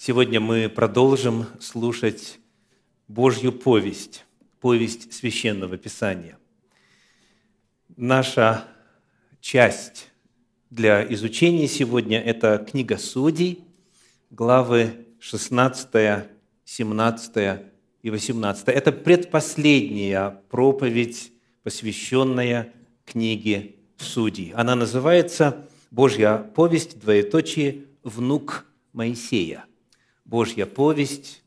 Сегодня мы продолжим слушать Божью повесть, повесть священного писания. Наша часть для изучения сегодня – это книга Судей, главы 16, 17 и 18. Это предпоследняя проповедь, посвященная книге Судей. Она называется «Божья повесть, двоеточие, внук Моисея». Божья повесть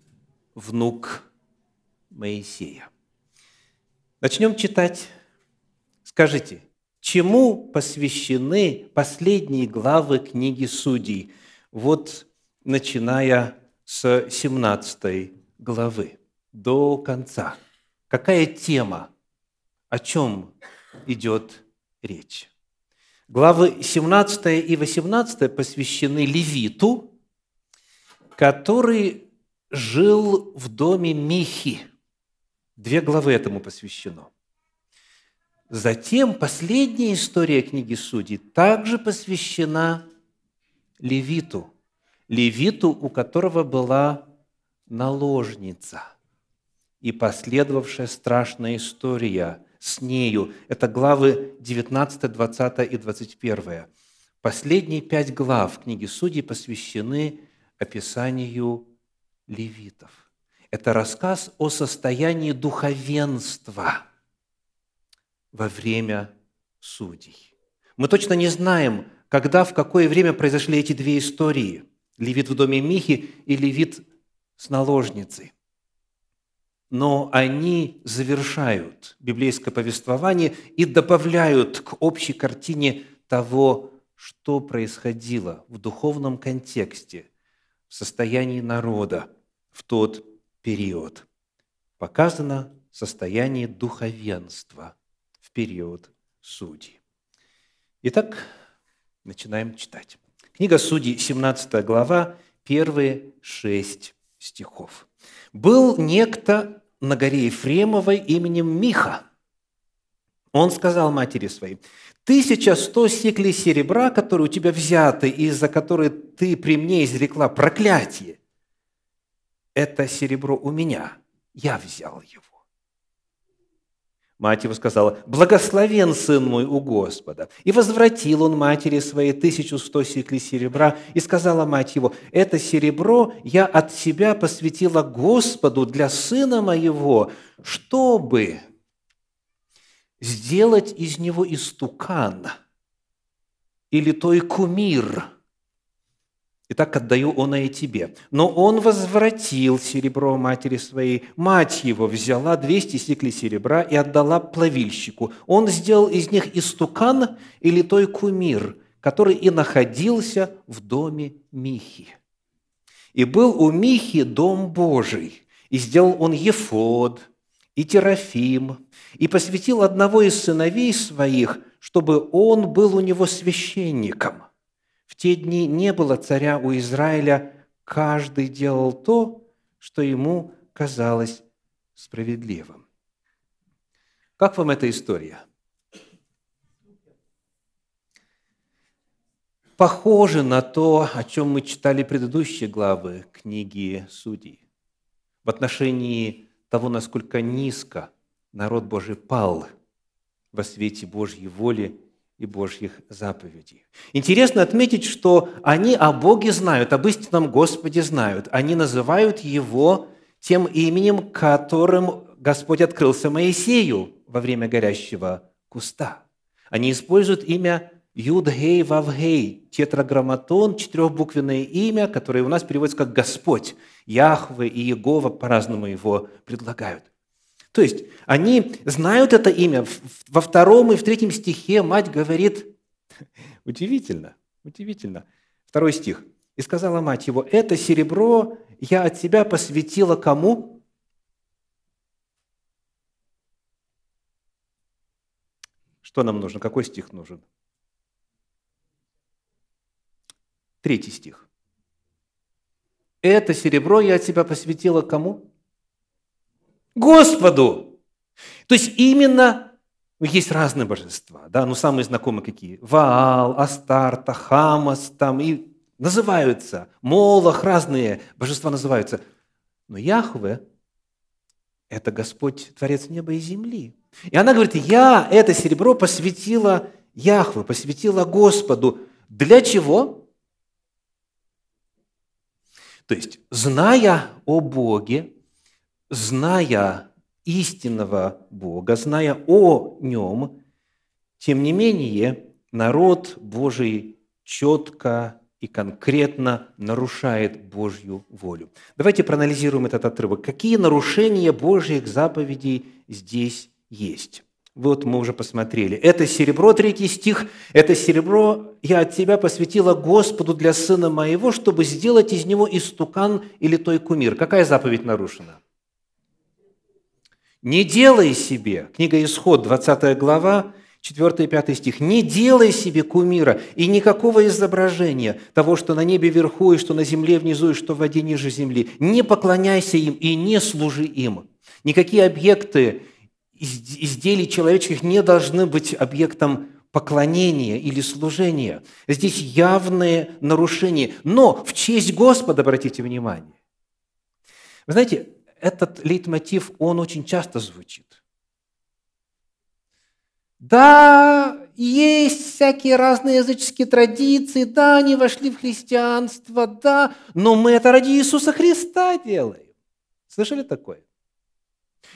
«Внук Моисея». Начнем читать. Скажите, чему посвящены последние главы книги Судей? Вот начиная с 17 главы до конца. Какая тема? О чем идет речь? Главы 17 и 18 посвящены Левиту – который жил в доме Михи. Две главы этому посвящено. Затем последняя история книги Судей также посвящена Левиту, Левиту, у которого была наложница и последовавшая страшная история с нею. Это главы 19, 20 и 21. Последние пять глав книги Судей посвящены описанию левитов. Это рассказ о состоянии духовенства во время судей. Мы точно не знаем, когда, в какое время произошли эти две истории. Левит в доме Михи и Левит с наложницей. Но они завершают библейское повествование и добавляют к общей картине того, что происходило в духовном контексте в состоянии народа в тот период. Показано состояние духовенства в период судей. Итак, начинаем читать. Книга Судей, 17 глава, первые шесть стихов. «Был некто на горе Ефремовой именем Миха. Он сказал матери своей, 1100 сиклей серебра, которые у тебя взяты, из-за которой ты при мне изрекла проклятие, это серебро у меня, я взял его. Мать его сказала, «Благословен сын мой у Господа». И возвратил он матери своей тысячу сто сиклей серебра, и сказала мать его, «Это серебро я от себя посвятила Господу для сына моего, чтобы сделать из него истукан или той кумир. И так отдаю он и тебе. Но он возвратил серебро матери своей. Мать его взяла 200 сиклей серебра и отдала плавильщику. Он сделал из них истукан или той кумир, который и находился в доме Михи. И был у Михи дом Божий, и сделал он Ефод, и Терафим, и посвятил одного из сыновей своих, чтобы он был у него священником. В те дни не было царя у Израиля, каждый делал то, что ему казалось справедливым. Как вам эта история? Похоже на то, о чем мы читали предыдущие главы книги Судей в отношении того, насколько низко народ Божий пал во свете Божьей воли и Божьих заповедей. Интересно отметить, что они о Боге знают, об истинном Господе знают. Они называют Его тем именем, которым Господь открылся Моисею во время горящего куста. Они используют имя Юдгей Вавгей, тетраграмматон, четырехбуквенное имя, которое у нас переводится как «Господь». Яхве и Егова по-разному его предлагают. То есть они знают это имя. Во втором и в третьем стихе мать говорит, удивительно, удивительно. Второй стих. «И сказала мать его, это серебро я от себя посвятила кому?» Что нам нужно? Какой стих нужен? Третий стих. «Это серебро я от себя посвятила кому?» Господу. То есть именно ну, есть разные божества, да, но ну, самые знакомые какие? Ваал, Астарта, Хамас, там и называются, Молох, разные божества называются. Но Яхве – это Господь, Творец неба и земли. И она говорит, я это серебро посвятила Яхве, посвятила Господу. Для чего? То есть, зная о Боге, зная истинного Бога, зная о нем, тем не менее народ Божий четко и конкретно нарушает Божью волю. Давайте проанализируем этот отрывок. Какие нарушения Божьих заповедей здесь есть? Вот мы уже посмотрели. Это серебро, третий стих. Это серебро я от тебя посвятила Господу для сына моего, чтобы сделать из него истукан или той кумир. Какая заповедь нарушена? Не делай себе, книга Исход, 20 глава, 4 и 5 стих, «Не делай себе кумира и никакого изображения того, что на небе вверху, и что на земле внизу, и что в воде ниже земли. Не поклоняйся им и не служи им. Никакие объекты изделий человеческих не должны быть объектом поклонения или служения. Здесь явное нарушение. Но в честь Господа, обратите внимание. Вы знаете, этот лейтмотив, он очень часто звучит. Да, есть всякие разные языческие традиции, да, они вошли в христианство, да, но мы это ради Иисуса Христа делаем. Слышали такое?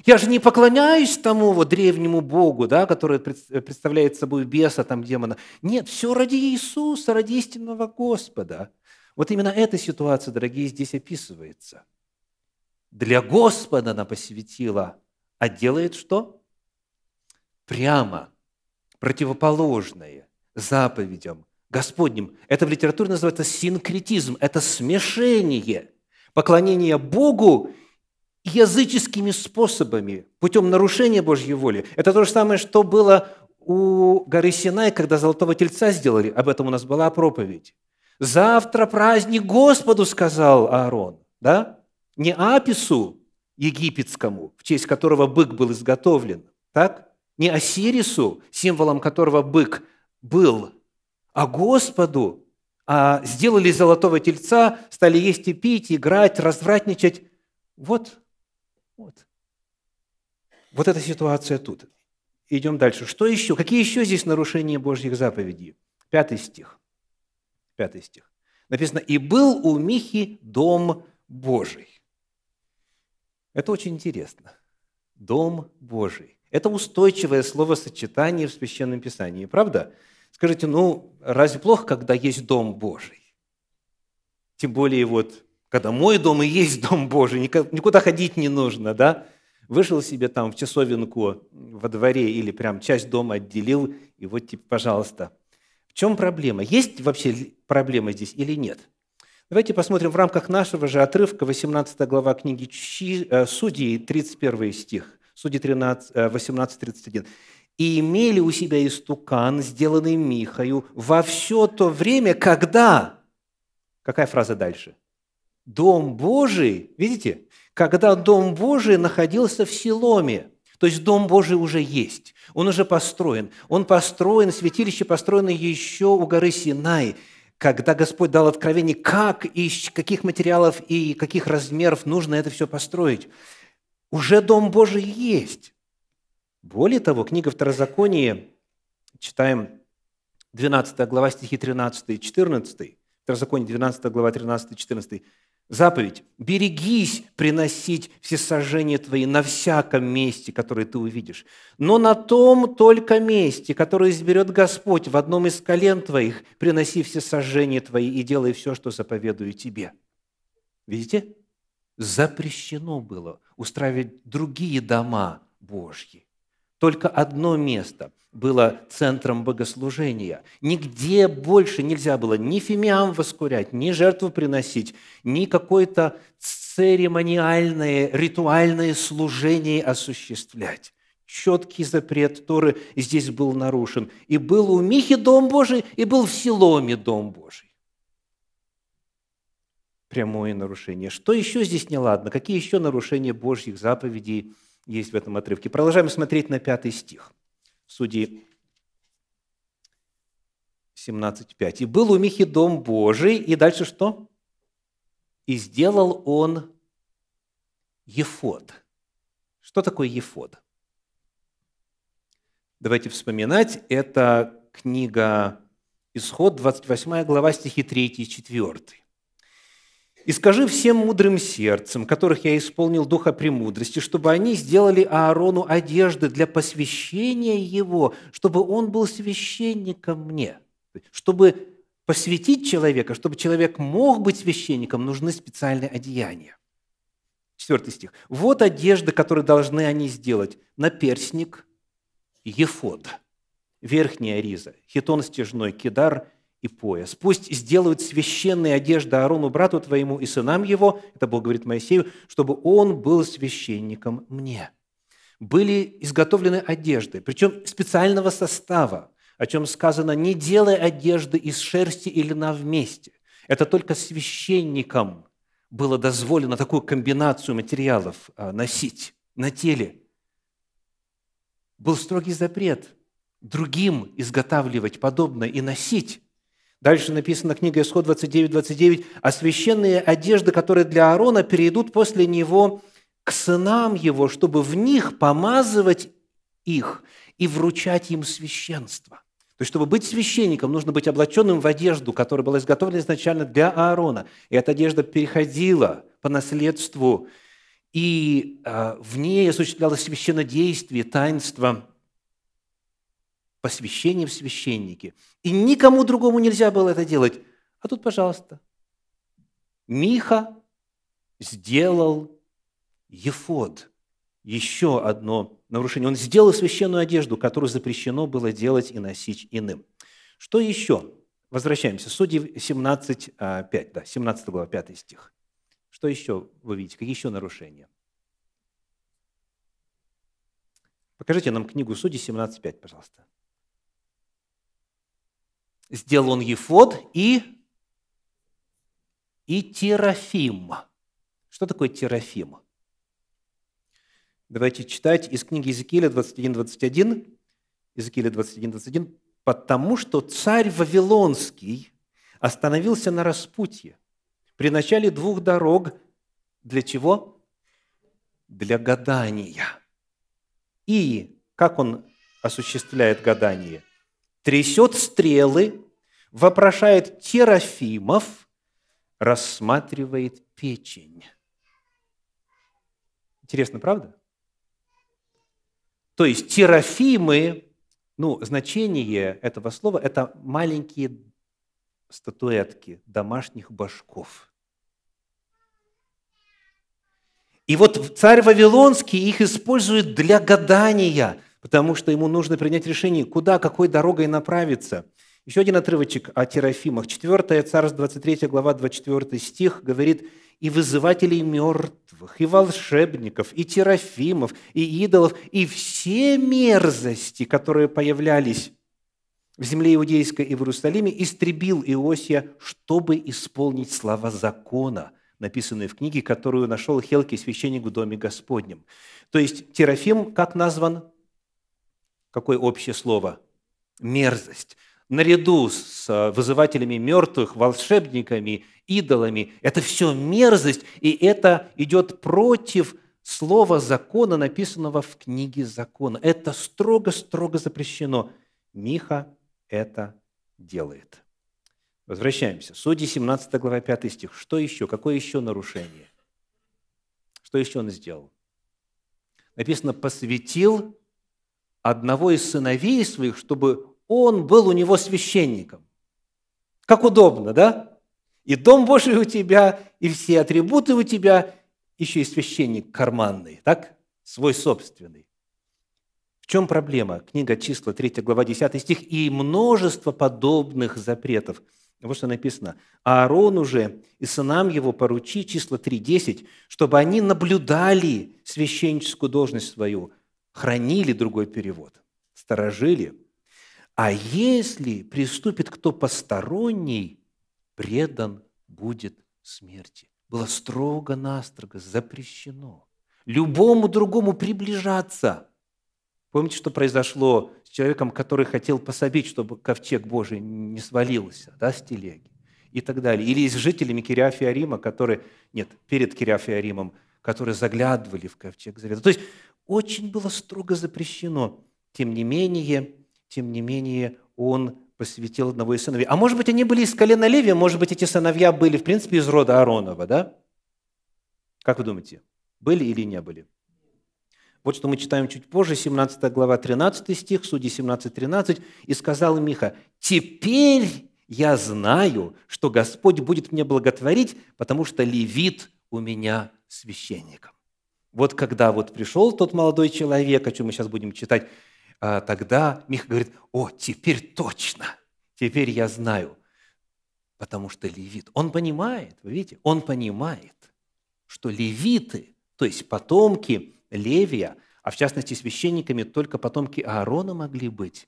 Я же не поклоняюсь тому вот древнему Богу, да, который представляет собой беса, там, демона. Нет, все ради Иисуса, ради истинного Господа. Вот именно эта ситуация, дорогие, здесь описывается – для Господа она посвятила, а делает что? Прямо противоположное заповедям Господним. Это в литературе называется синкретизм, это смешение поклонения Богу языческими способами, путем нарушения Божьей воли. Это то же самое, что было у горы Синай, когда золотого тельца сделали. Об этом у нас была проповедь. «Завтра праздник Господу», – сказал Аарон. Да? не Апису египетскому, в честь которого бык был изготовлен, так? Не Осирису, символом которого бык был, а Господу. А сделали золотого тельца, стали есть и пить, играть, развратничать. Вот, вот. Вот эта ситуация тут. Идем дальше. Что еще? Какие еще здесь нарушения Божьих заповедей? Пятый стих. Пятый стих. Написано, «И был у Михи дом Божий». Это очень интересно. Дом Божий. Это устойчивое словосочетание в Священном Писании, правда? Скажите, ну, разве плохо, когда есть Дом Божий? Тем более вот, когда мой дом и есть Дом Божий, никуда ходить не нужно, да? Вышел себе там в часовинку во дворе или прям часть дома отделил, и вот тебе, типа, пожалуйста. В чем проблема? Есть вообще проблема здесь или нет? Давайте посмотрим в рамках нашего же отрывка, 18 глава книги э, Судьи, 31 стих, Судей 13, 18, 31 и имели у себя истукан, сделанный Михаю, во все то время, когда... Какая фраза дальше? Дом Божий, видите? Когда Дом Божий находился в Силоме. То есть Дом Божий уже есть, он уже построен. Он построен, святилище построено еще у горы Синай – когда Господь дал откровение, как, из каких материалов и каких размеров нужно это все построить. Уже Дом Божий есть. Более того, книга Второзакония, читаем 12 глава стихи 13 и 14, Второзаконие 12 глава 13 и 14, заповедь «Берегись приносить всесожжения твои на всяком месте, которое ты увидишь, но на том только месте, которое изберет Господь в одном из колен твоих, приноси всесожжения твои и делай все, что заповедую тебе». Видите? Запрещено было устраивать другие дома Божьи. Только одно место было центром богослужения. Нигде больше нельзя было ни фимиам воскурять, ни жертву приносить, ни какое-то церемониальное, ритуальное служение осуществлять. Четкий запрет Торы здесь был нарушен. И был у Михи Дом Божий, и был в Силоме Дом Божий. Прямое нарушение. Что еще здесь неладно? Какие еще нарушения Божьих заповедей – есть в этом отрывке. Продолжаем смотреть на пятый стих. Судьи 17.5. «И был у Михи дом Божий». И дальше что? «И сделал он ефод». Что такое ефод? Давайте вспоминать. Это книга Исход, 28 глава, стихи 3 и 4. «И скажи всем мудрым сердцем, которых я исполнил духа премудрости, чтобы они сделали Аарону одежды для посвящения его, чтобы он был священником мне». Чтобы посвятить человека, чтобы человек мог быть священником, нужны специальные одеяния. Четвертый стих. «Вот одежды, которые должны они сделать. Наперсник, ефод, верхняя риза, хитон стяжной, кидар, и пояс. Пусть сделают священные одежды Аарону, брату твоему и сынам его, это Бог говорит Моисею, чтобы он был священником мне. Были изготовлены одежды, причем специального состава, о чем сказано, не делай одежды из шерсти или льна вместе. Это только священникам было дозволено такую комбинацию материалов а, носить на теле. Был строгий запрет другим изготавливать подобное и носить Дальше написано книга Исход 29:29 29. «А священные одежды, которые для Аарона, перейдут после него к сынам его, чтобы в них помазывать их и вручать им священство». То есть, чтобы быть священником, нужно быть облаченным в одежду, которая была изготовлена изначально для Аарона. И эта одежда переходила по наследству, и а, в ней осуществлялось священнодействие, таинство посвящения в священники. И никому другому нельзя было это делать. А тут, пожалуйста, Миха сделал ефод. Еще одно нарушение. Он сделал священную одежду, которую запрещено было делать и носить иным. Что еще? Возвращаемся. Судьи 17, 5, а, да, 17 глава, 5 стих. Что еще вы видите? Какие еще нарушения? Покажите нам книгу Судьи 17.5, пожалуйста сделал он Ефод и, и Терафим. Что такое Терафим? Давайте читать из книги Иезекииля 21.21. Иезекииля 21.21. «Потому что царь Вавилонский остановился на распутье при начале двух дорог. Для чего? Для гадания. И как он осуществляет гадание – трясет стрелы, вопрошает терафимов, рассматривает печень. Интересно, правда? То есть терафимы, ну, значение этого слова – это маленькие статуэтки домашних башков. И вот царь Вавилонский их использует для гадания – потому что ему нужно принять решение, куда, какой дорогой направиться. Еще один отрывочек о Терафимах. 4 Царств, 23 глава, 24 стих говорит, «И вызывателей мертвых, и волшебников, и Терафимов, и идолов, и все мерзости, которые появлялись в земле Иудейской и в Иерусалиме, истребил Иосия, чтобы исполнить слова закона» написанные в книге, которую нашел Хелки, священник в Доме Господнем. То есть Терафим, как назван? какое общее слово? Мерзость. Наряду с э, вызывателями мертвых, волшебниками, идолами. Это все мерзость, и это идет против слова закона, написанного в книге закона. Это строго-строго запрещено. Миха это делает. Возвращаемся. Судьи 17 глава 5 стих. Что еще? Какое еще нарушение? Что еще он сделал? Написано, посвятил одного из сыновей своих, чтобы он был у него священником. Как удобно, да? И дом Божий у тебя, и все атрибуты у тебя, еще и священник карманный, так? Свой собственный. В чем проблема? Книга числа, 3 глава, 10 стих. «И множество подобных запретов». Вот что написано. «Аарон уже и сынам его поручи, числа 3.10, чтобы они наблюдали священническую должность свою, хранили другой перевод, сторожили. А если приступит кто посторонний, предан будет смерти. Было строго-настрого запрещено любому другому приближаться. Помните, что произошло с человеком, который хотел пособить, чтобы ковчег Божий не свалился да, с телеги и так далее. Или с жителями Кириафиарима, которые, нет, перед Кириафиаримом, которые заглядывали в ковчег завета. То есть очень было строго запрещено. Тем не менее, тем не менее, он посвятил одного из сыновей. А может быть, они были из колена Леви, может быть, эти сыновья были, в принципе, из рода Ааронова, да? Как вы думаете, были или не были? Вот что мы читаем чуть позже, 17 глава, 13 стих, Судьи 17, 13. «И сказал Миха, теперь я знаю, что Господь будет мне благотворить, потому что левит у меня священником». Вот когда вот пришел тот молодой человек, о чем мы сейчас будем читать, а, тогда Миха говорит, о, теперь точно, теперь я знаю, потому что левит. Он понимает, вы видите, он понимает, что левиты, то есть потомки Левия, а в частности священниками только потомки Аарона могли быть,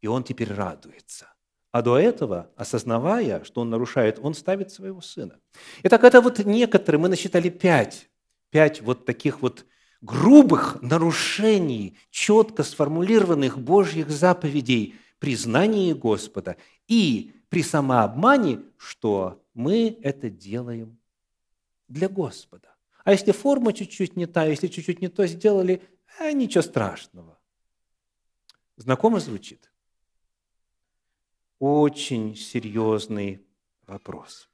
и он теперь радуется. А до этого, осознавая, что он нарушает, он ставит своего сына. Итак, это вот некоторые, мы насчитали пять пять вот таких вот грубых нарушений, четко сформулированных Божьих заповедей при знании Господа и при самообмане, что мы это делаем для Господа. А если форма чуть-чуть не та, если чуть-чуть не то сделали, э, ничего страшного. Знакомо звучит? Очень серьезный вопрос.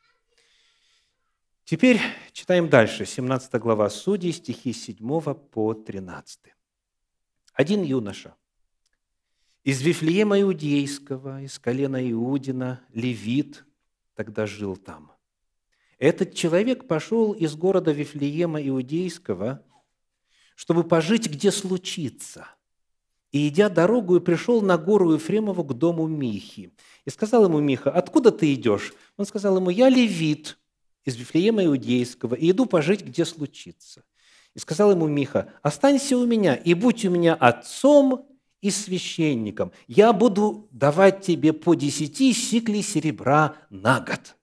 Теперь читаем дальше, 17 глава Судей, стихи 7 по 13. «Один юноша из Вифлеема Иудейского, из колена Иудина, левит, тогда жил там. Этот человек пошел из города Вифлеема Иудейского, чтобы пожить, где случится – и, идя дорогу, пришел на гору Ефремову к дому Михи. И сказал ему Миха, откуда ты идешь? Он сказал ему, я левит из Вифлеема Иудейского и иду пожить, где случится. И сказал ему Миха, останься у меня и будь у меня отцом и священником. Я буду давать тебе по десяти сиклей серебра на год.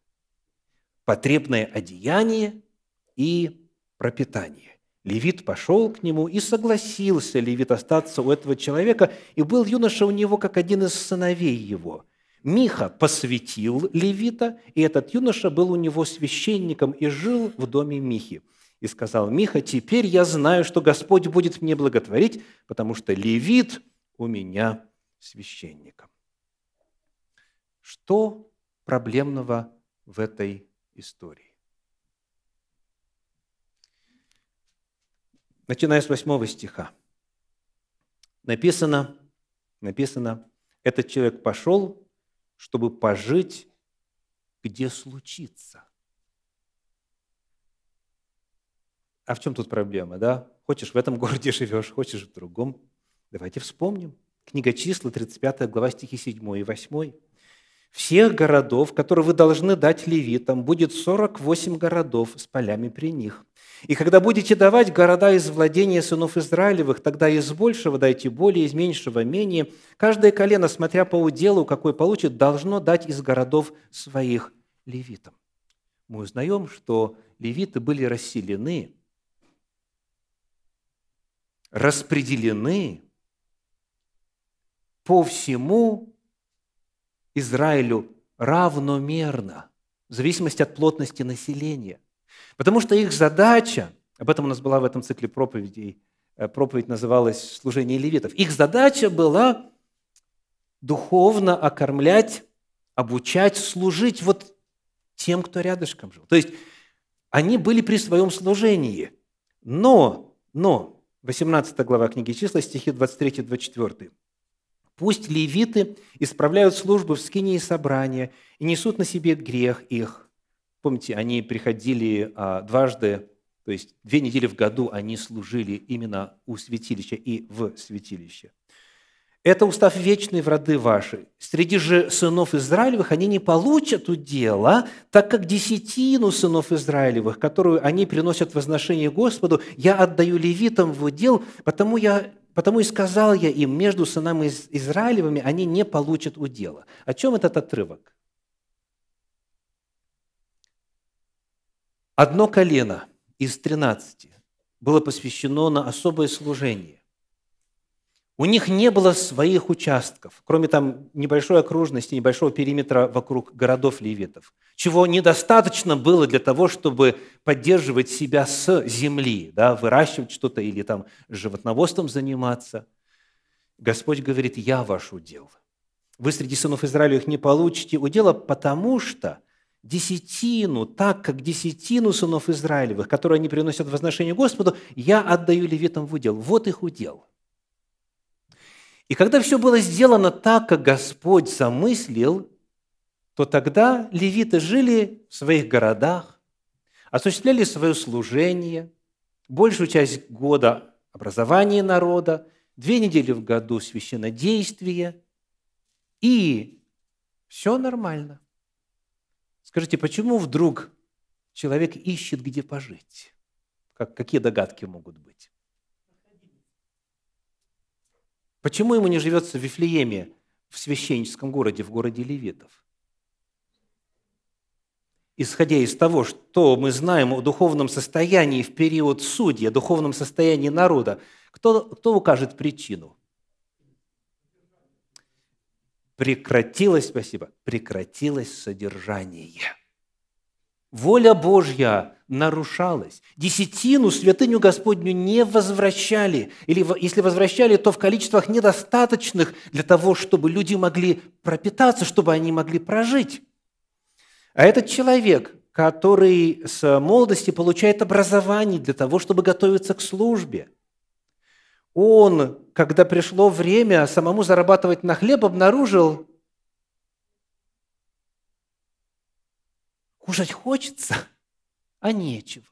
Потребное одеяние и пропитание. Левит пошел к нему и согласился Левит остаться у этого человека, и был юноша у него, как один из сыновей его – Миха посвятил левита, и этот юноша был у него священником и жил в доме Михи. И сказал Миха, «Теперь я знаю, что Господь будет мне благотворить, потому что левит у меня священником». Что проблемного в этой истории? Начиная с 8 стиха. Написано, написано, этот человек пошел чтобы пожить, где случится. А в чем тут проблема, да? Хочешь в этом городе живешь, хочешь в другом. Давайте вспомним. Книга числа, 35 глава, стихи 7 и 8 всех городов, которые вы должны дать левитам, будет 48 городов с полями при них. И когда будете давать города из владения сынов Израилевых, тогда из большего дайте более, из меньшего менее. Каждое колено, смотря по уделу, какой получит, должно дать из городов своих левитам. Мы узнаем, что левиты были расселены, распределены по всему Израилю равномерно, в зависимости от плотности населения. Потому что их задача, об этом у нас была в этом цикле проповедей, э, проповедь называлась «Служение левитов», их задача была духовно окормлять, обучать, служить вот тем, кто рядышком жил. То есть они были при своем служении, но, но, 18 глава книги числа, стихи 23-24. Пусть левиты исправляют службу в скине и собрания и несут на себе грех их. Помните, они приходили а, дважды, то есть две недели в году они служили именно у святилища и в святилище. Это устав вечный в роды ваши. Среди же сынов Израилевых они не получат удела, так как десятину сынов Израилевых, которую они приносят в возношение Господу, я отдаю левитам в удел, потому я Потому и сказал я им, между сынами Израилевыми они не получат удела. О чем этот отрывок? Одно колено из тринадцати было посвящено на особое служение. У них не было своих участков, кроме там небольшой окружности, небольшого периметра вокруг городов левитов, чего недостаточно было для того, чтобы поддерживать себя с земли, да, выращивать что-то или там животноводством заниматься. Господь говорит, я ваш удел. Вы среди сынов Израиля их не получите удела, потому что десятину, так как десятину сынов Израилевых, которые они приносят в возношение Господу, я отдаю левитам в удел. Вот их удел – и когда все было сделано так, как Господь замыслил, то тогда левиты жили в своих городах, осуществляли свое служение, большую часть года образование народа, две недели в году священодействие, и все нормально. Скажите, почему вдруг человек ищет, где пожить? Как, какие догадки могут быть? Почему ему не живется в Вифлееме, в священническом городе, в городе левитов? Исходя из того, что мы знаем о духовном состоянии в период судьи, о духовном состоянии народа, кто, кто укажет причину? Прекратилось, спасибо, прекратилось содержание – воля Божья нарушалась. Десятину, святыню Господню не возвращали, или если возвращали, то в количествах недостаточных для того, чтобы люди могли пропитаться, чтобы они могли прожить. А этот человек, который с молодости получает образование для того, чтобы готовиться к службе, он, когда пришло время самому зарабатывать на хлеб, обнаружил, Кушать хочется, а нечего.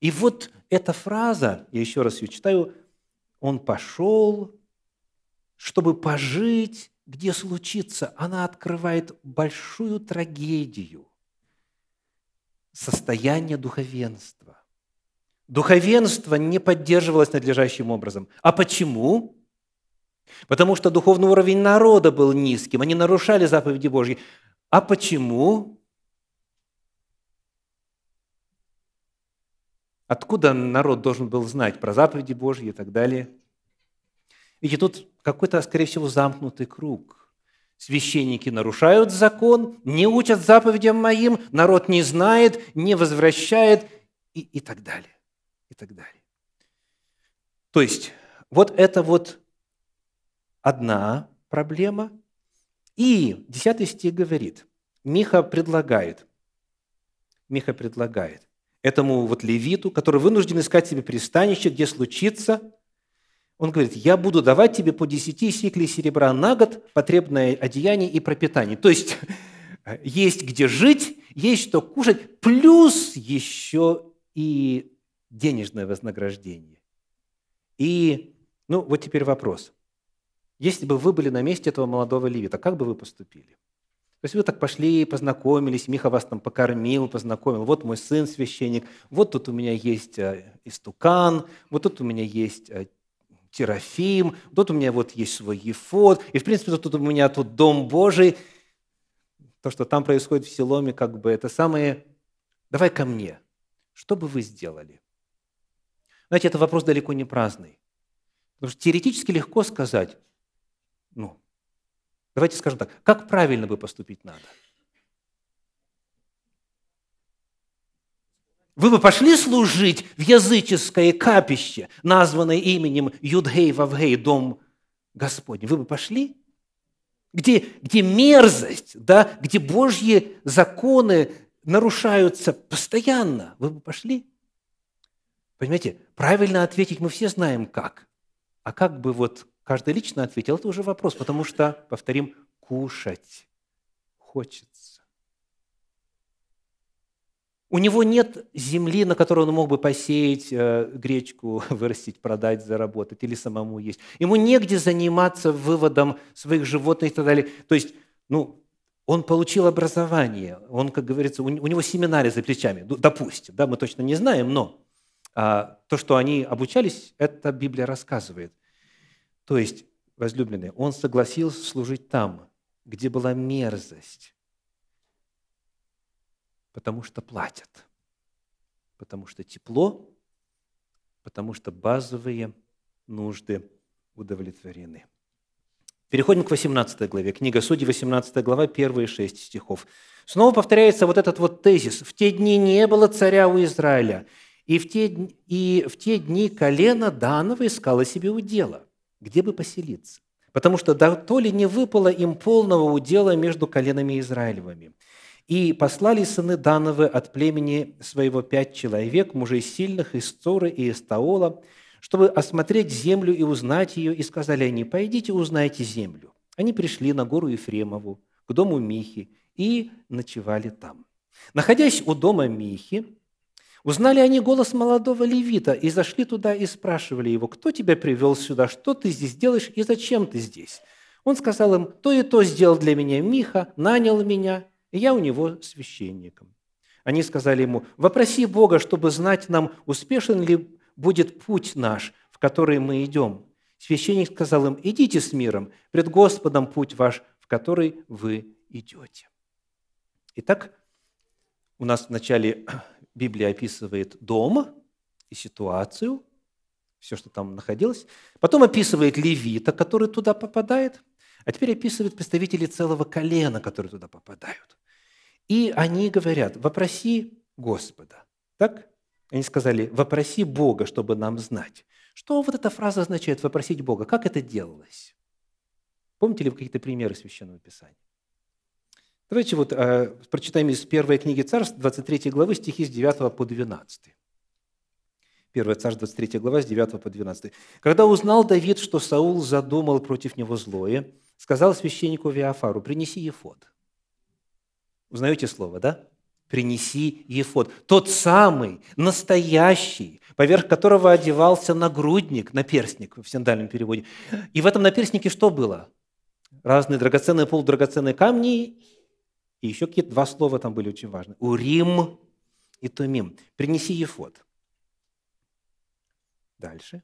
И вот эта фраза, я еще раз ее читаю, он пошел, чтобы пожить, где случится, она открывает большую трагедию состояния духовенства. Духовенство не поддерживалось надлежащим образом. А почему? Потому что духовный уровень народа был низким, они нарушали заповеди Божьи. А почему? Откуда народ должен был знать про заповеди Божьи и так далее? Видите, тут какой-то, скорее всего, замкнутый круг. Священники нарушают закон, не учат заповедям моим, народ не знает, не возвращает и, и так далее, и так далее. То есть, вот это вот одна проблема. И 10 стих говорит, Миха предлагает, Миха предлагает, этому вот левиту, который вынужден искать себе пристанище, где случится. Он говорит, я буду давать тебе по 10 сиклей серебра на год потребное одеяние и пропитание. То есть э, есть где жить, есть что кушать, плюс еще и денежное вознаграждение. И, ну, вот теперь вопрос. Если бы вы были на месте этого молодого левита, как бы вы поступили? – то есть вы так пошли, познакомились, Миха вас там покормил, познакомил. Вот мой сын священник, вот тут у меня есть э, истукан, вот тут у меня есть э, Терафим, тут у меня вот есть свой Ефод и, в принципе, тут у меня тут Дом Божий. То, что там происходит в Селоме, как бы это самое... Давай ко мне. Что бы вы сделали? Знаете, это вопрос далеко не праздный. Потому что теоретически легко сказать, Давайте скажем так, как правильно бы поступить надо? Вы бы пошли служить в языческое капище, названное именем Юдгей Вавгей, дом Господень. Вы бы пошли? Где, где мерзость, да, где Божьи законы нарушаются постоянно. Вы бы пошли? Понимаете, правильно ответить мы все знаем как. А как бы вот каждый лично ответил, это уже вопрос, потому что, повторим, кушать хочется. У него нет земли, на которой он мог бы посеять э, гречку, вырастить, продать, заработать или самому есть. Ему негде заниматься выводом своих животных и так далее. То есть, ну, он получил образование, он, как говорится, у, него семинария за плечами, допустим, да, мы точно не знаем, но а, то, что они обучались, это Библия рассказывает – то есть, возлюбленные, он согласился служить там, где была мерзость, потому что платят, потому что тепло, потому что базовые нужды удовлетворены. Переходим к 18 главе. Книга Судей, 18 глава, первые шесть стихов. Снова повторяется вот этот вот тезис. «В те дни не было царя у Израиля, и в те, и в те дни колено Данова искало себе удела» где бы поселиться. Потому что то ли не выпало им полного удела между коленами Израилевыми. И послали сыны Дановы от племени своего пять человек, мужей сильных, из Цоры и из Таола, чтобы осмотреть землю и узнать ее, и сказали они, «Пойдите, узнайте землю». Они пришли на гору Ефремову, к дому Михи, и ночевали там. Находясь у дома Михи, Узнали они голос молодого левита и зашли туда и спрашивали его, кто тебя привел сюда, что ты здесь делаешь и зачем ты здесь? Он сказал им, то и то сделал для меня Миха, нанял меня, и я у него священником. Они сказали ему, вопроси Бога, чтобы знать нам, успешен ли будет путь наш, в который мы идем. Священник сказал им, идите с миром, пред Господом путь ваш, в который вы идете. Итак, у нас в начале Библия описывает дом и ситуацию, все, что там находилось. Потом описывает левита, который туда попадает. А теперь описывает представители целого колена, которые туда попадают. И они говорят, вопроси Господа. Так? Они сказали, вопроси Бога, чтобы нам знать. Что вот эта фраза означает, вопросить Бога? Как это делалось? Помните ли вы какие-то примеры Священного Писания? Давайте вот э, прочитаем из первой книги Царств, 23 главы, стихи с 9 по 12. Первая Царств, 23 глава, с 9 по 12. «Когда узнал Давид, что Саул задумал против него злое, сказал священнику Виафару, принеси Ефод. Узнаете слово, да? «Принеси Ефод. Тот самый, настоящий, поверх которого одевался нагрудник, наперстник в синдальном переводе. И в этом наперстнике что было? Разные драгоценные, полудрагоценные камни и еще какие-то два слова там были очень важны. Урим и Тумим. Принеси Ефот. Дальше.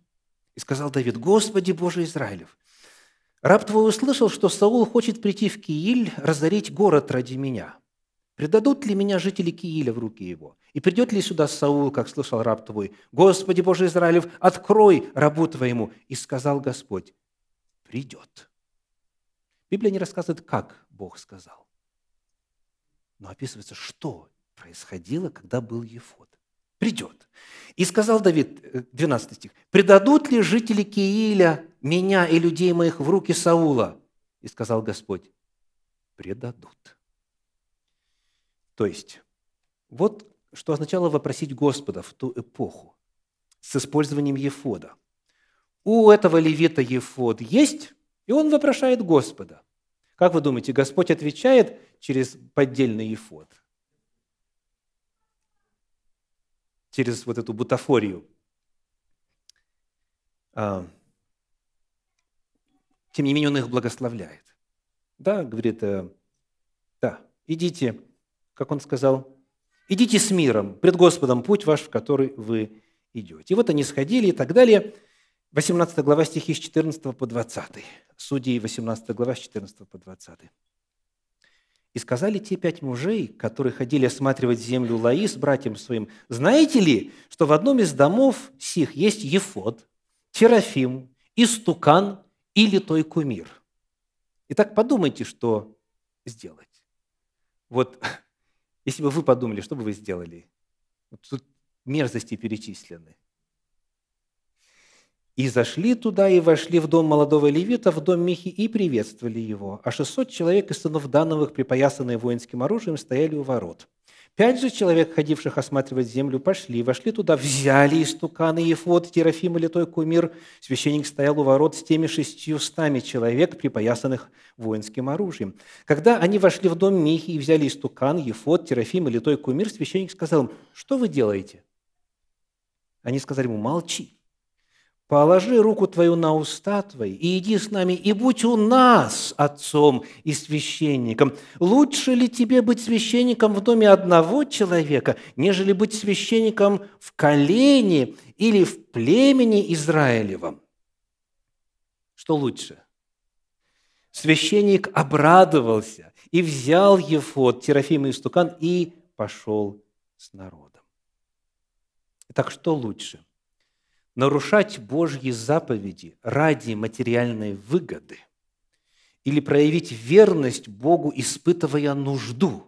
И сказал Давид, Господи Боже Израилев, раб твой услышал, что Саул хочет прийти в Кииль, разорить город ради меня. Предадут ли меня жители Кииля в руки его? И придет ли сюда Саул, как слышал раб твой? Господи Боже Израилев, открой рабу твоему. И сказал Господь, придет. Библия не рассказывает, как Бог сказал. Но описывается, что происходило, когда был Ефод. Придет. И сказал Давид, 12 э, стих, «Предадут ли жители Кииля меня и людей моих в руки Саула?» И сказал Господь, «Предадут». То есть, вот что означало вопросить Господа в ту эпоху с использованием Ефода. У этого левита Ефод есть, и он вопрошает Господа. Как вы думаете, Господь отвечает через поддельный ефот? Через вот эту бутафорию? А, тем не менее, Он их благословляет. Да, говорит, э, да, идите, как Он сказал, идите с миром, пред Господом путь ваш, в который вы идете. И вот они сходили и так далее – 18 глава стихи с 14 по 20. Судьи 18 глава с 14 по 20. «И сказали те пять мужей, которые ходили осматривать землю Лаис братьям своим, знаете ли, что в одном из домов сих есть Ефод, Терафим, Истукан и Литой Кумир?» Итак, подумайте, что сделать. Вот если бы вы подумали, что бы вы сделали? Вот тут мерзости перечислены – и зашли туда и вошли в дом молодого левита, в дом Михи, и приветствовали его. А 600 человек из сынов Дановых, припоясанные воинским оружием, стояли у ворот. Пять же человек, ходивших осматривать землю, пошли, вошли туда, взяли истуканы Ефот, Терафим и Литой Кумир. Священник стоял у ворот с теми шестьюстами человек, припоясанных воинским оружием. Когда они вошли в дом Михи и взяли истукан, Ефот, Терафим и Литой Кумир, священник сказал им, что вы делаете? Они сказали ему, молчи положи руку твою на уста твои и иди с нами, и будь у нас отцом и священником. Лучше ли тебе быть священником в доме одного человека, нежели быть священником в колене или в племени Израилевом? Что лучше? Священник обрадовался и взял Ефот, Терафим и стукан и пошел с народом. Так что лучше? нарушать Божьи заповеди ради материальной выгоды или проявить верность Богу, испытывая нужду,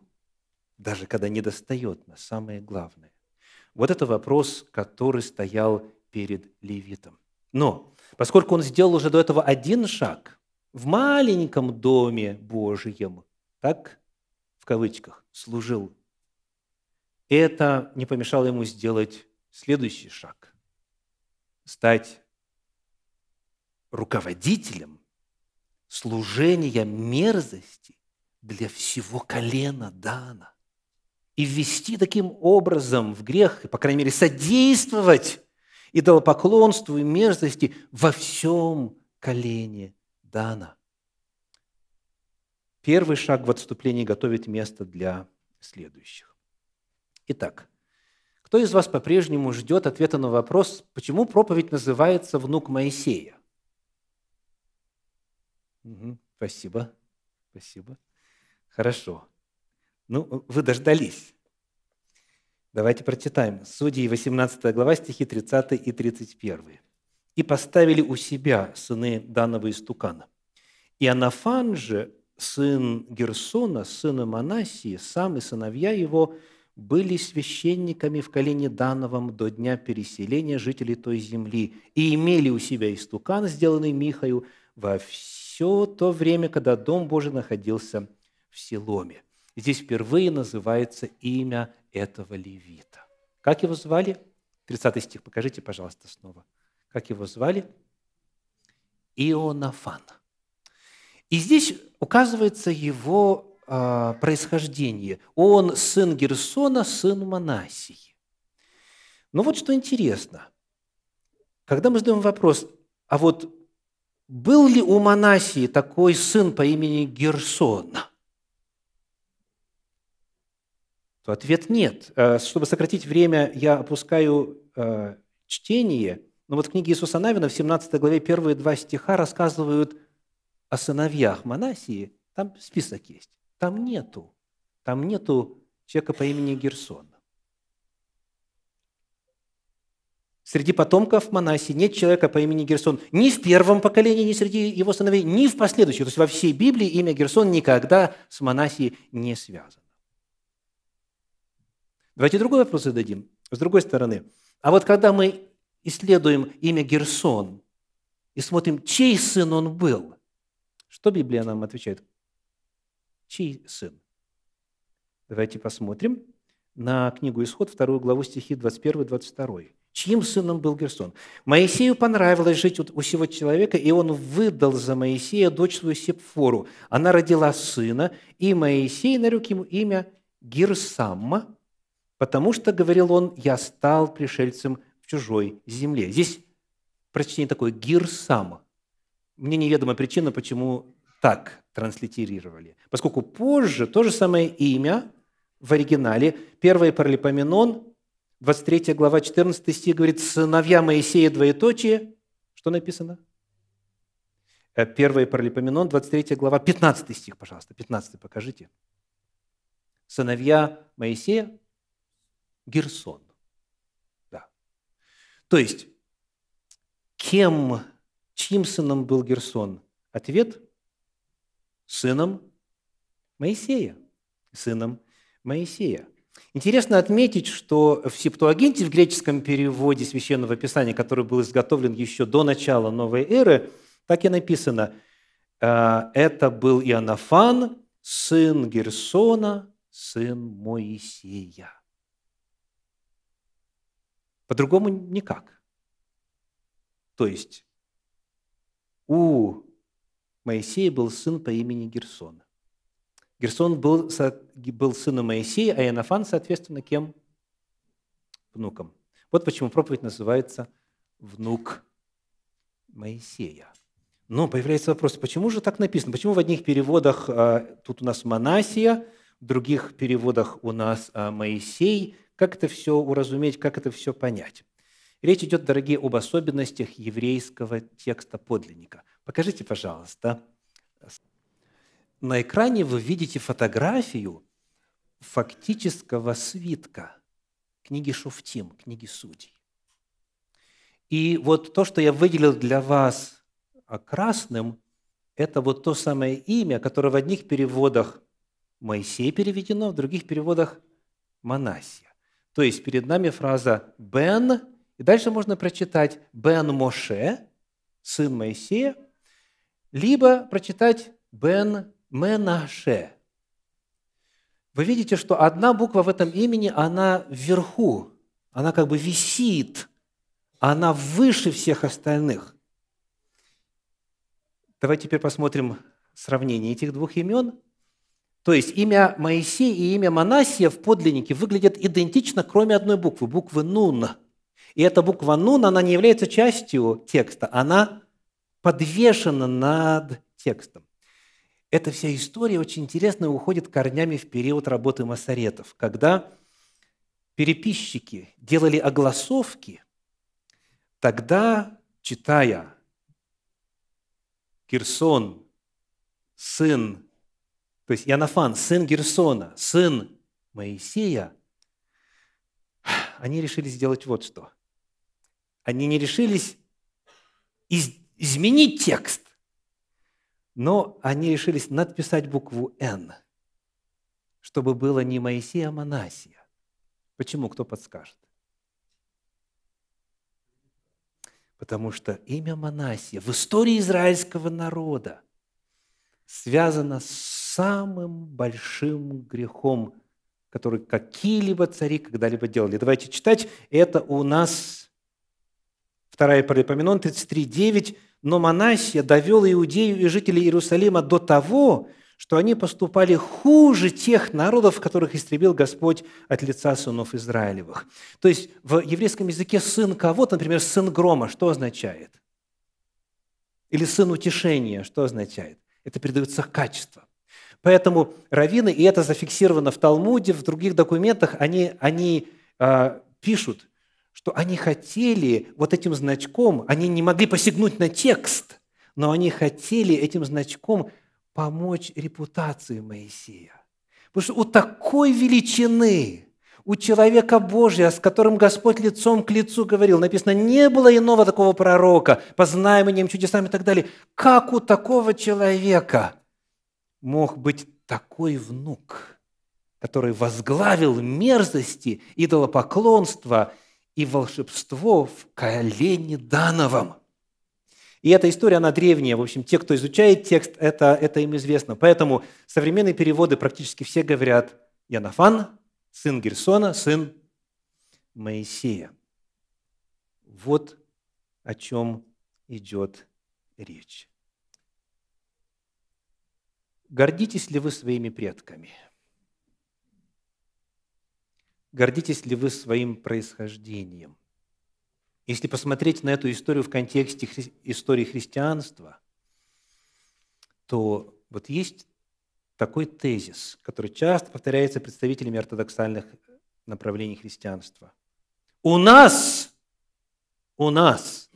даже когда не достает на самое главное. Вот это вопрос, который стоял перед левитом. Но поскольку он сделал уже до этого один шаг в маленьком доме Божьем, так в кавычках, служил, это не помешало ему сделать следующий шаг – стать руководителем служения мерзости для всего колена Дана и ввести таким образом в грех, и, по крайней мере, содействовать идолопоклонству и мерзости во всем колене Дана. Первый шаг в отступлении готовит место для следующих. Итак, кто из вас по-прежнему ждет ответа на вопрос, почему проповедь называется «Внук Моисея»? Угу, спасибо, спасибо. Хорошо. Ну, вы дождались. Давайте прочитаем. Судьи, 18 глава, стихи 30 и 31. «И поставили у себя сыны данного истукана. И Анафан же, сын Герсона, сына Манасии, сам и сыновья его – были священниками в колене Дановом до дня переселения жителей той земли и имели у себя истукан, сделанный Михаю, во все то время, когда Дом Божий находился в селоме. Здесь впервые называется имя этого левита. Как его звали? 30 стих, покажите, пожалуйста, снова. Как его звали? Ионафан. И здесь указывается его а, происхождение. Он сын Герсона, сын Манасии. Но ну вот что интересно. Когда мы задаем вопрос, а вот был ли у Манасии такой сын по имени Герсона? То ответ – нет. Э, чтобы сократить время, я опускаю э, чтение. Но ну вот в книге Иисуса Навина в 17 главе первые два стиха рассказывают о сыновьях Манасии. Там список есть. Там нету, там нету человека по имени Герсон. Среди потомков Манаси нет человека по имени Герсон ни в первом поколении, ни среди его сыновей, ни в последующем. То есть во всей Библии имя Герсон никогда с Манаси не связано. Давайте другой вопрос зададим. С другой стороны, а вот когда мы исследуем имя Герсон и смотрим, чей сын он был, что Библия нам отвечает? Чей сын? Давайте посмотрим на книгу «Исход», вторую главу стихи 21-22. Чьим сыном был Герсон? Моисею понравилось жить у сего человека, и он выдал за Моисея дочь свою Сепфору. Она родила сына, и Моисей нарек ему имя Гирсамма, потому что, говорил он, я стал пришельцем в чужой земле. Здесь прочтение такое «Гирсама». Мне неведома причина, почему так транслитерировали. Поскольку позже то же самое имя в оригинале, первое Паралипоменон, 23 глава, 14 стих говорит, «Сыновья Моисея двоеточие». Что написано? Э, первое Паралипоменон, 23 глава, 15 стих, пожалуйста, 15 покажите. «Сыновья Моисея Герсон». Да. То есть, кем, чьим сыном был Герсон? Ответ – сыном Моисея. Сыном Моисея. Интересно отметить, что в Септуагинте, в греческом переводе Священного Писания, который был изготовлен еще до начала новой эры, так и написано «Э, «Это был Иоаннафан, сын Герсона, сын Моисея». По-другому никак. То есть у Моисея был сын по имени Герсона. Герсон был, был сыном Моисея, а Иоаннафан, соответственно, кем? Внуком. Вот почему проповедь называется «Внук Моисея». Но появляется вопрос, почему же так написано? Почему в одних переводах а, тут у нас Манасия, в других переводах у нас а, Моисей? Как это все уразуметь, как это все понять? Речь идет, дорогие, об особенностях еврейского текста подлинника. Покажите, пожалуйста. На экране вы видите фотографию фактического свитка книги Шуфтим, книги Судей. И вот то, что я выделил для вас красным, это вот то самое имя, которое в одних переводах Моисей переведено, в других переводах Манасия. То есть перед нами фраза «бен», и дальше можно прочитать «бен Моше», сын Моисея, либо прочитать Бен Менаше. Вы видите, что одна буква в этом имени, она вверху, она как бы висит, она выше всех остальных. Давайте теперь посмотрим сравнение этих двух имен. То есть имя Моисей и имя Манасия в подлиннике выглядят идентично, кроме одной буквы, буквы «нун». И эта буква «нун», она не является частью текста, она подвешена над текстом. Эта вся история очень интересная, уходит корнями в период работы масаретов, когда переписчики делали огласовки, тогда, читая Кирсон, сын, то есть Янафан, сын Герсона, сын Моисея, они решили сделать вот что. Они не решились из изменить текст. Но они решились надписать букву «Н», чтобы было не Моисея, а Манасия. Почему? Кто подскажет? Потому что имя Манасия в истории израильского народа связано с самым большим грехом, который какие-либо цари когда-либо делали. Давайте читать. Это у нас 2 Паралипоменон 33.9. «Но Манасия довел Иудею и жителей Иерусалима до того, что они поступали хуже тех народов, которых истребил Господь от лица сынов Израилевых». То есть в еврейском языке сын кого-то, например, сын грома, что означает? Или сын утешения, что означает? Это передается качество. Поэтому раввины, и это зафиксировано в Талмуде, в других документах, они, они э, пишут, что они хотели вот этим значком, они не могли посягнуть на текст, но они хотели этим значком помочь репутации Моисея. Потому что у такой величины, у человека Божия, с которым Господь лицом к лицу говорил, написано, не было иного такого пророка, по им чудесам и так далее. Как у такого человека мог быть такой внук, который возглавил мерзости, идолопоклонства – и волшебство в колене Дановом. И эта история, она древняя. В общем, те, кто изучает текст, это, это им известно. Поэтому современные переводы практически все говорят Янафан, сын Герсона, сын Моисея. Вот о чем идет речь. Гордитесь ли вы своими предками – гордитесь ли вы своим происхождением. Если посмотреть на эту историю в контексте хри- истории христианства, то вот есть такой тезис, который часто повторяется представителями ортодоксальных направлений христианства. У нас, у нас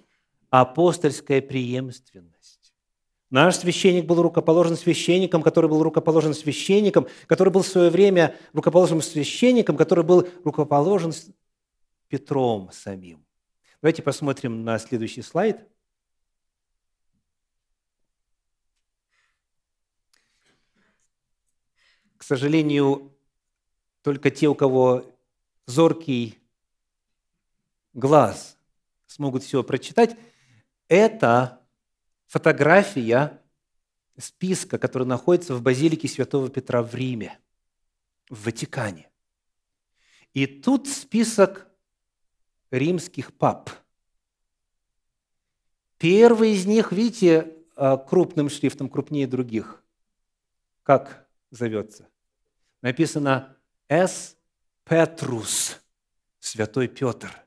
апостольская преемственность. Наш священник был рукоположен священником, который был рукоположен священником, который был в свое время рукоположен священником, который был рукоположен Петром самим. Давайте посмотрим на следующий слайд. К сожалению, только те, у кого зоркий глаз, смогут все прочитать. Это фотография списка, который находится в базилике Святого Петра в Риме, в Ватикане. И тут список римских пап. Первый из них, видите, а, крупным шрифтом, крупнее других. Как зовется? Написано «С. Петрус», «Святой Петр».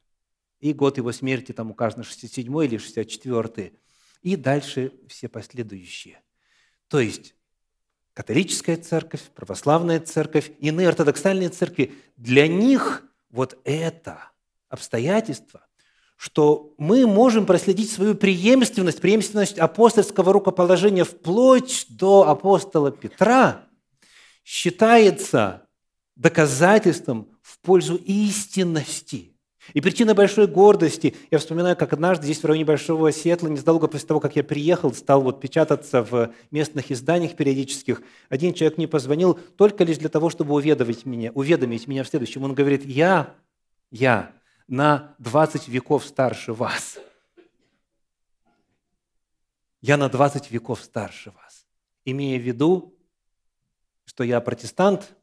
И год его смерти там указано 67 или 64 и дальше все последующие. То есть католическая церковь, православная церковь, иные ортодоксальные церкви, для них вот это обстоятельство, что мы можем проследить свою преемственность, преемственность апостольского рукоположения вплоть до апостола Петра, считается доказательством в пользу истинности – и причина большой гордости, я вспоминаю, как однажды здесь в районе Большого Сиэтла, незадолго после того, как я приехал, стал вот печататься в местных изданиях периодических, один человек мне позвонил только лишь для того, чтобы уведомить меня, уведомить меня в следующем. Он говорит, я, я на 20 веков старше вас. Я на 20 веков старше вас. Имея в виду, что я протестант,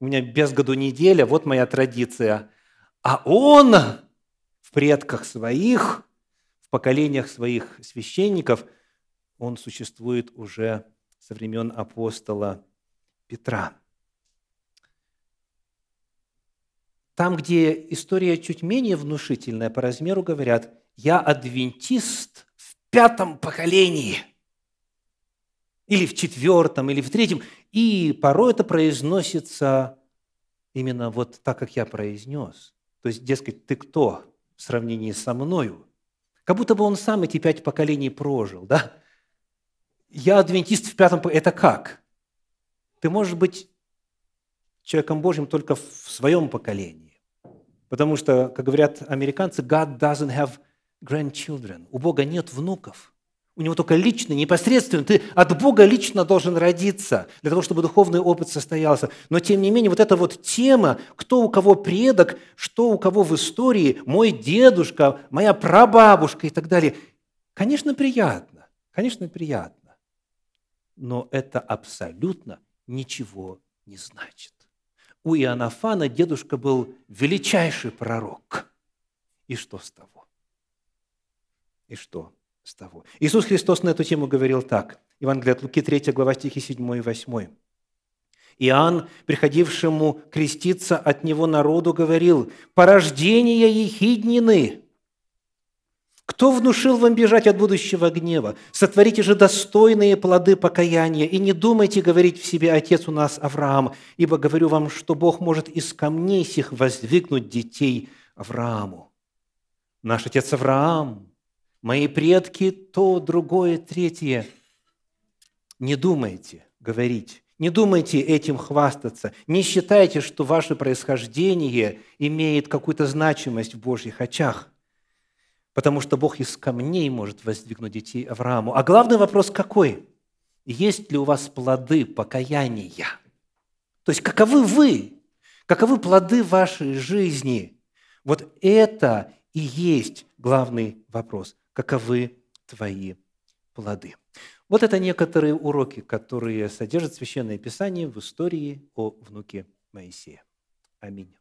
у меня без году неделя, вот моя традиция – а он в предках своих, в поколениях своих священников, он существует уже со времен апостола Петра. Там, где история чуть менее внушительная по размеру, говорят, я адвентист в пятом поколении – или в четвертом, или в третьем. И порой это произносится именно вот так, как я произнес. То есть, дескать, ты кто в сравнении со мною? Как будто бы он сам эти пять поколений прожил, да? Я адвентист в пятом... Это как? Ты можешь быть человеком Божьим только в своем поколении. Потому что, как говорят американцы, God doesn't have grandchildren. У Бога нет внуков – у него только лично, непосредственно. Ты от Бога лично должен родиться, для того, чтобы духовный опыт состоялся. Но, тем не менее, вот эта вот тема, кто у кого предок, что у кого в истории, мой дедушка, моя прабабушка и так далее, конечно, приятно, конечно, приятно. Но это абсолютно ничего не значит. У Иоаннафана дедушка был величайший пророк. И что с того? И что? с того. Иисус Христос на эту тему говорил так. Евангелие от Луки, 3 глава, стихи 7 и 8. Иоанн, приходившему креститься от него народу, говорил, «Порождение ехиднины! Кто внушил вам бежать от будущего гнева? Сотворите же достойные плоды покаяния, и не думайте говорить в себе, Отец у нас Авраам, ибо говорю вам, что Бог может из камней сих воздвигнуть детей Аврааму». Наш отец Авраам – мои предки то, другое, третье. Не думайте говорить, не думайте этим хвастаться, не считайте, что ваше происхождение имеет какую-то значимость в Божьих очах, потому что Бог из камней может воздвигнуть детей Аврааму. А главный вопрос какой? Есть ли у вас плоды покаяния? То есть каковы вы? Каковы плоды вашей жизни? Вот это и есть главный вопрос каковы твои плоды. Вот это некоторые уроки, которые содержат Священное Писание в истории о внуке Моисея. Аминь.